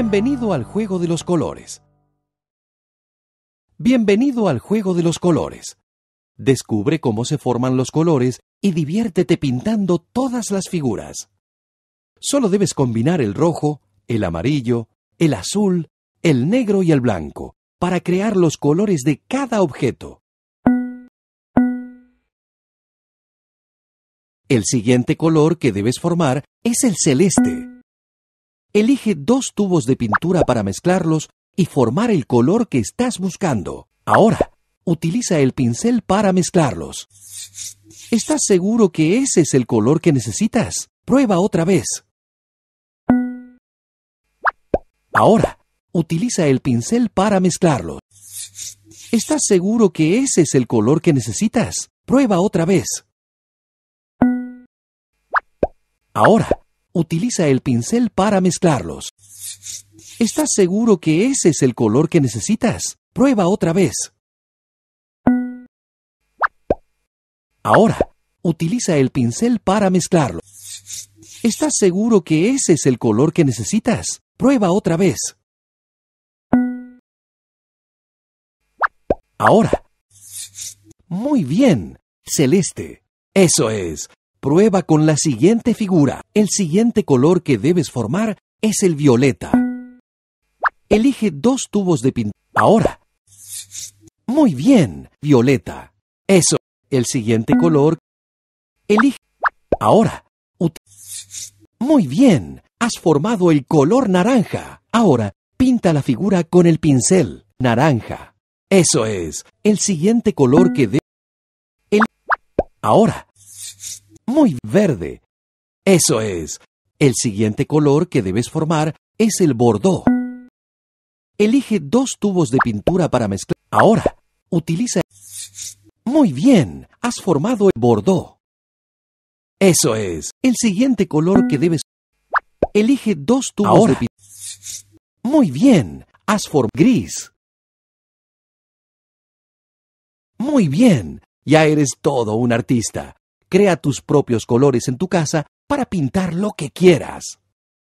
Bienvenido al juego de los colores. Bienvenido al juego de los colores. Descubre cómo se forman los colores y diviértete pintando todas las figuras. Solo debes combinar el rojo, el amarillo, el azul, el negro y el blanco para crear los colores de cada objeto. El siguiente color que debes formar es el celeste. Elige dos tubos de pintura para mezclarlos y formar el color que estás buscando. Ahora, utiliza el pincel para mezclarlos. ¿Estás seguro que ese es el color que necesitas? Prueba otra vez. Ahora, utiliza el pincel para mezclarlos. ¿Estás seguro que ese es el color que necesitas? Prueba otra vez. Ahora, utiliza el pincel para mezclarlos. ¿Estás seguro que ese es el color que necesitas? Prueba otra vez. Ahora, utiliza el pincel para mezclarlo. ¿Estás seguro que ese es el color que necesitas? Prueba otra vez. Ahora. Muy bien. Celeste. Eso es. Prueba con la siguiente figura. El siguiente color que debes formar es el violeta. Elige dos tubos de pintura. Ahora. Muy bien, violeta. Eso. El siguiente color. Elige. Ahora. Muy bien. Has formado el color naranja. Ahora, pinta la figura con el pincel. Naranja. Eso es. El siguiente color que debes. El... Ahora muy verde. Eso es. El siguiente color que debes formar es el bordó. Elige dos tubos de pintura para mezclar. Ahora, utiliza... Muy bien, has formado el bordó. Eso es. El siguiente color que debes... Elige dos tubos de pintura. Muy bien, has formado gris. Muy bien, ya eres todo un artista. Crea tus propios colores en tu casa para pintar lo que quieras.